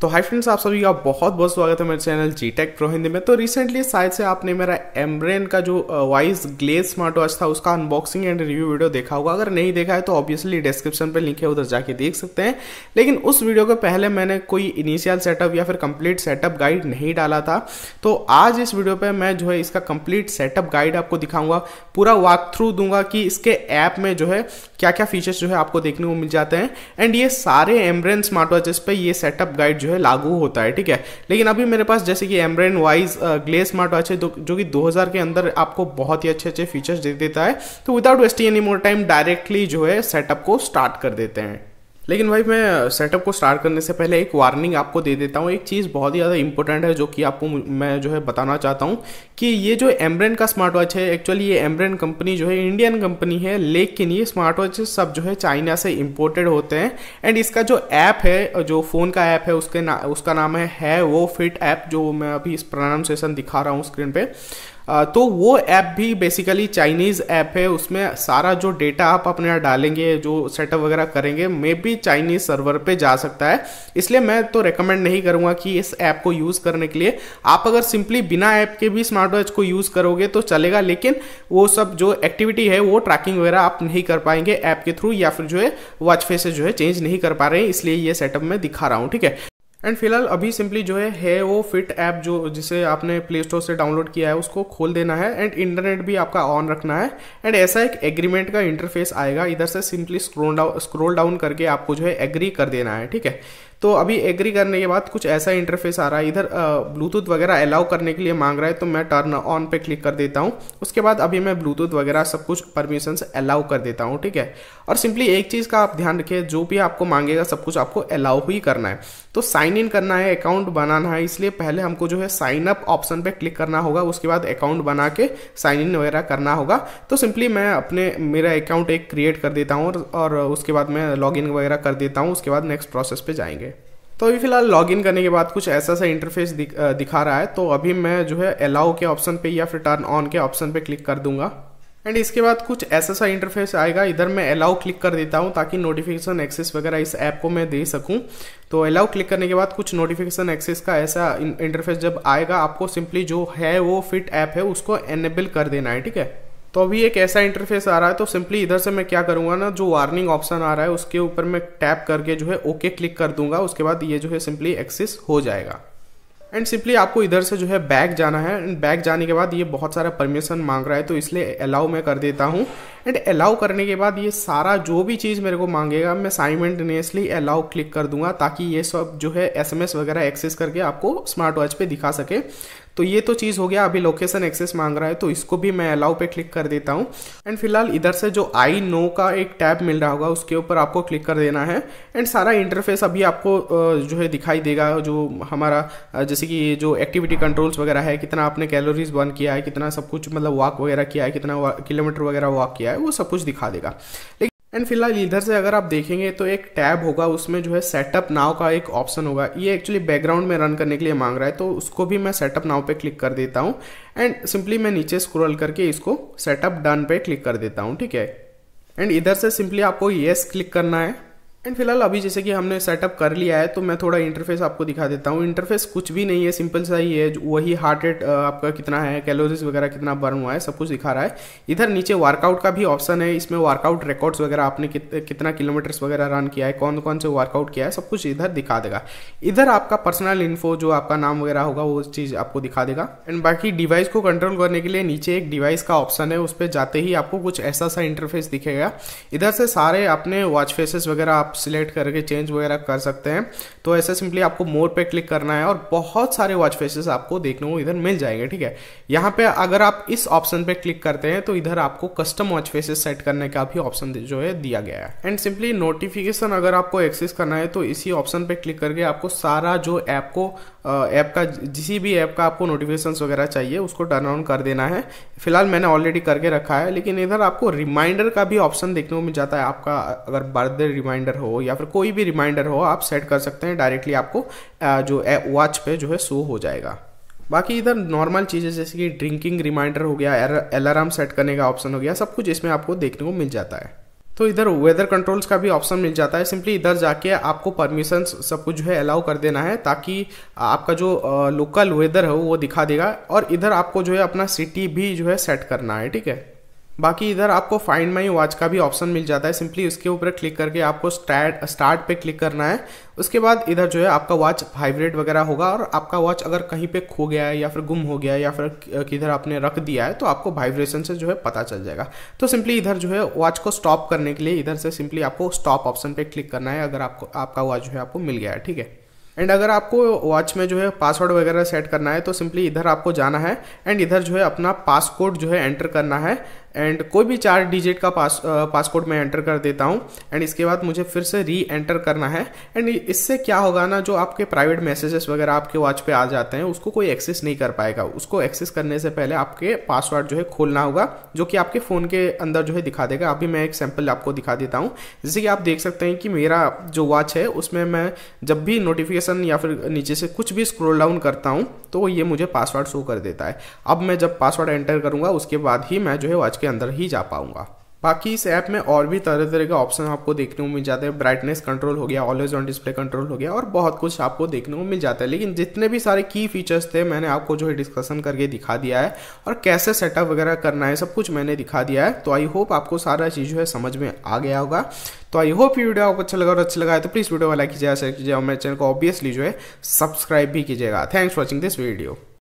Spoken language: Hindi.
तो हाय फ्रेंड्स आप सभी का बहुत बहुत स्वागत है मेरे channel G tech pro Hindi में तो रिसेंटली शायद से आपने मेरा एमब्रेन का जो वाइज ग्लेज स्मार्ट वॉच था उसका अनबॉक्सिंग एंड रिव्यू वीडियो देखा होगा अगर नहीं देखा है तो ऑब्वियसली डिस्क्रिप्शन पर लिंक है उधर जाके देख सकते हैं लेकिन उस वीडियो के पहले मैंने कोई इनिशियल सेटअप या फिर कंप्लीट सेटअप गाइड नहीं डाला था तो आज इस वीडियो पर मैं जो है इसका कंप्लीट सेटअप गाइड आपको दिखाऊंगा पूरा वॉक थ्रू दूंगा कि इसके ऐप में जो है क्या क्या फीचर्स जो है आपको देखने को मिल जाते हैं एंड ये सारे एमब्रेन स्मार्ट वॉचेस पर ये सेटअप गाइड जो जो है लागू होता है ठीक है लेकिन अभी मेरे पास जैसे कि Ambrane wise glaze smart watch है जो कि 2000 के अंदर आपको बहुत ही अच्छे अच्छे फीचर्स दे देता है तो without wasting any more time directly जो है सेटअप को स्टार्ट कर देते हैं लेकिन भाई मैं सेटअप को स्टार्ट करने से पहले एक वार्निंग आपको दे देता हूँ एक चीज़ बहुत ही ज़्यादा इंपॉर्टेंट है जो कि आपको मैं जो है बताना चाहता हूँ कि ये जो एम्ब्रेन का स्मार्ट वॉच है एक्चुअली ये एम्ब्रेन कंपनी जो है इंडियन कंपनी है लेकिन ये स्मार्ट वॉच सब जो है चाइना से इम्पोर्टेड होते हैं एंड इसका जो ऐप है जो फ़ोन का ऐप है उसके ना उसका नाम है, है वो फिट ऐप जो मैं अभी इस प्रोनाउंसिएशन दिखा रहा हूँ स्क्रीन पर तो वो ऐप भी बेसिकली चाइनीज़ ऐप है उसमें सारा जो डेटा आप अपने यहाँ डालेंगे जो सेटअप वगैरह करेंगे मे भी चाइनीज़ सर्वर पे जा सकता है इसलिए मैं तो रेकमेंड नहीं करूँगा कि इस ऐप को यूज़ करने के लिए आप अगर सिंपली बिना ऐप के भी स्मार्ट वॉच को यूज़ करोगे तो चलेगा लेकिन वो सब जो एक्टिविटी है वो ट्रैकिंग वगैरह आप नहीं कर पाएंगे ऐप के थ्रू या फिर जो है वॉच फेस जो है चेंज नहीं कर पा रहे हैं इसलिए ये सेटअप मैं दिखा रहा हूँ ठीक है एंड फिलहाल अभी सिंपली जो है है वो फिट ऐप जो जिसे आपने प्ले स्टोर से डाउनलोड किया है उसको खोल देना है एंड इंटरनेट भी आपका ऑन रखना है एंड ऐसा एक एग्रीमेंट का इंटरफेस आएगा इधर से simply scroll down scroll down करके आपको जो है एग्री कर देना है ठीक है तो अभी एग्री करने के बाद कुछ ऐसा इंटरफेस आ रहा है इधर ब्लूटूथ वगैरह अलाउ करने के लिए मांग रहा है तो मैं टर्न ऑन पे क्लिक कर देता हूँ उसके बाद अभी मैं ब्लूटूथ वगैरह सब कुछ परमिशन अलाउ कर देता हूँ ठीक है और सिंपली एक चीज़ का आप ध्यान रखिए जो भी आपको मांगेगा सब कुछ आपको अलाउ ही करना है तो साइन इन करना है अकाउंट बनाना है इसलिए पहले हमको जो है साइन अप ऑप्शन पे क्लिक करना होगा उसके बाद अकाउंट बना के साइन इन वगैरह करना होगा तो सिंपली मैं अपने मेरा अकाउंट एक क्रिएट कर देता हूँ और उसके बाद मैं इन वगैरह कर देता हूँ उसके बाद नेक्स्ट प्रोसेस पे जाएंगे तो अभी फिलहाल लॉगिन करने के बाद कुछ ऐसा सा इंटरफेस दिख, दिखा रहा है तो अभी मैं जो है अलाउ के ऑप्शन पे या फिर टर्न ऑन के ऑप्शन पे क्लिक कर दूंगा एंड इसके बाद कुछ ऐसा सा इंटरफेस आएगा इधर मैं अलाउ क्लिक कर देता हूँ ताकि नोटिफिकेशन एक्सेस वगैरह इस ऐप को मैं दे सकूँ तो अलाउ क्लिक करने के बाद कुछ नोटिफिकेशन एक्सेस का ऐसा इंटरफेस जब आएगा आपको सिंपली जो है वो फिट ऐप है उसको एनेबल कर देना है ठीक है तो अभी एक ऐसा इंटरफेस आ रहा है तो सिंपली इधर से मैं क्या करूँगा ना जो वार्निंग ऑप्शन आ रहा है उसके ऊपर मैं टैप करके जो है ओके क्लिक कर दूंगा उसके बाद ये जो है सिंपली एक्सेस हो जाएगा एंड सिंपली आपको इधर से जो है बैक जाना है एंड बैक जाने के बाद ये बहुत सारा परमिशन मांग रहा है तो इसलिए अलाउ मैं कर देता हूँ एंड अलाउ करने के बाद ये सारा जो भी चीज़ मेरे को मांगेगा मैं साइमेंटेनियसली अलाउ क्लिक कर दूंगा ताकि ये सब जो है एसएमएस वगैरह एक्सेस करके आपको स्मार्ट वॉच पे दिखा सके तो ये तो चीज़ हो गया अभी लोकेशन एक्सेस मांग रहा है तो इसको भी मैं अलाउ पे क्लिक कर देता हूँ एंड फिलहाल इधर से जो आई नो का एक टैब मिल रहा होगा उसके ऊपर आपको क्लिक कर देना है एंड सारा इंटरफेस अभी आपको जो है दिखाई देगा जो हमारा जैसे कि जो एक्टिविटी कंट्रोल्स वगैरह है कितना आपने कैलोरीज बर्न किया है कितना सब कुछ मतलब वॉक वगैरह किया है कितना किलोमीटर वगैरह वॉक किया किया है वो सब कुछ दिखा देगा लेकिन एंड फिलहाल इधर से अगर आप देखेंगे तो एक टैब होगा उसमें जो है सेटअप नाव का एक ऑप्शन होगा ये एक्चुअली बैकग्राउंड में रन करने के लिए मांग रहा है तो उसको भी मैं सेटअप नाव पे क्लिक कर देता हूँ एंड सिंपली मैं नीचे स्क्रॉल करके इसको सेटअप डन पे क्लिक कर देता हूँ ठीक है एंड इधर से सिंपली आपको येस क्लिक करना है एंड फिलहाल अभी जैसे कि हमने सेटअप कर लिया है तो मैं थोड़ा इंटरफेस आपको दिखा देता हूँ इंटरफेस कुछ भी नहीं है सिंपल सा ही है वही हार्ट रेट आपका कितना है कैलोरीज वगैरह कितना बर्न हुआ है सब कुछ दिखा रहा है इधर नीचे वर्कआउट का भी ऑप्शन है इसमें वर्कआउट रिकॉर्ड्स वगैरह आपने कित, कितना किलोमीटर्स वगैरह रन किया है कौन कौन से वर्कआउट किया है सब कुछ इधर दिखा देगा इधर आपका पर्सनल इन्फो जो आपका नाम वगैरह होगा वो चीज़ आपको दिखा देगा एंड बाकी डिवाइस को कंट्रोल करने के लिए नीचे एक डिवाइस का ऑप्शन है उस पर जाते ही आपको कुछ ऐसा सा इंटरफेस दिखेगा इधर से सारे अपने वॉच फेसेस वगैरह आप सिलेक्ट करके चेंज वगैरह कर सकते हैं तो ऐसे सिंपली आपको मोर पे क्लिक करना है और बहुत सारे वॉच फेसेस आपको देखने को इधर मिल जाएंगे ठीक है यहाँ पे अगर आप इस ऑप्शन पे क्लिक करते हैं तो इधर आपको कस्टम वॉच फेसेस सेट करने का भी ऑप्शन जो है दिया गया है एंड सिंपली नोटिफिकेशन अगर आपको एक्सेस करना है तो इसी ऑप्शन पे क्लिक करके आपको सारा जो ऐप को ऐप का किसी भी ऐप का आपको नोटिफिकेशन वगैरह चाहिए उसको टर्न ऑन कर देना है फिलहाल मैंने ऑलरेडी करके रखा है लेकिन इधर आपको रिमाइंडर का भी ऑप्शन देखने को मिल जाता है आपका अगर बर्थडे रिमाइंडर हो या फिर कोई भी रिमाइंडर हो आप सेट कर सकते हैं डायरेक्टली आपको जो वॉच पे जो है शो हो जाएगा बाकी इधर नॉर्मल चीज़ें जैसे कि ड्रिंकिंग रिमाइंडर हो गया अलार्म सेट करने का ऑप्शन हो गया सब कुछ इसमें आपको देखने को मिल जाता है तो इधर वेदर कंट्रोल्स का भी ऑप्शन मिल जाता है सिंपली इधर जाके आपको परमिशन सब कुछ जो है अलाउ कर देना है ताकि आपका जो लोकल वेदर है वो दिखा देगा और इधर आपको जो है अपना सिटी भी जो है सेट करना है ठीक है बाकी इधर आपको फाइंड माई वॉच का भी ऑप्शन मिल जाता है सिंपली उसके ऊपर क्लिक करके आपको स्टार्ट स्टार्ट पे क्लिक करना है उसके बाद इधर जो है आपका वॉच वाइब्रेट वगैरह होगा और आपका वॉच अगर कहीं पे खो गया है या फिर गुम हो गया है या फिर किधर आपने रख दिया है तो आपको वाइब्रेशन से जो है पता चल जाएगा तो सिंपली इधर जो है वॉच को स्टॉप करने के लिए इधर से सिंपली आपको स्टॉप ऑप्शन पर क्लिक करना है अगर आपको आपका वॉच जो है आपको मिल गया है ठीक है एंड अगर आपको वॉच में जो है पासवर्ड वगैरह सेट करना है तो सिंपली इधर आपको जाना है एंड इधर जो है अपना पासकोड जो है एंटर करना है एंड कोई भी चार डिजिट का पास पासकोड मैं एंटर कर देता हूँ एंड इसके बाद मुझे फिर से री एंटर करना है एंड इससे क्या होगा ना जो आपके प्राइवेट मैसेजेस वगैरह आपके वॉच पे आ जाते हैं उसको कोई एक्सेस नहीं कर पाएगा उसको एक्सेस करने से पहले आपके पासवर्ड जो है खोलना होगा जो कि आपके फ़ोन के अंदर जो है दिखा देगा अभी मैं एक सैम्पल आपको दिखा देता हूँ जैसे कि आप देख सकते हैं कि मेरा जो वॉच है उसमें मैं जब भी नोटिफिकेशन या फिर नीचे से कुछ भी स्क्रोल डाउन करता हूँ तो ये मुझे पासवर्ड शो कर देता है अब मैं जब पासवर्ड एंटर करूँगा उसके बाद ही मैं जो है वॉच के अंदर ही जा पाऊंगा बाकी इस ऐप में और भी तरह तरह के ऑप्शन आपको देखने को मिल जाते हैं ब्राइटनेस कंट्रोल हो गया ऑलवेज ऑन डिस्प्ले कंट्रोल हो गया और बहुत कुछ आपको देखने को मिल जाता है लेकिन जितने भी सारे की फीचर्स थे मैंने आपको जो है डिस्कशन करके दिखा दिया है और कैसे सेटअप वगैरह करना है सब कुछ मैंने दिखा दिया है तो आई होप आपको सारा चीज़ जो है समझ में आ गया होगा तो आई होप ये वीडियो आपको अच्छा लगा और अच्छा लगा है तो प्लीज़ वीडियो को लाइक कीजिएगा शेयर कीजिएगा और मेरे चैनल को ऑब्वियसली जो है सब्सक्राइब भी कीजिएगा थैंक्स वॉचिंग दिस वीडियो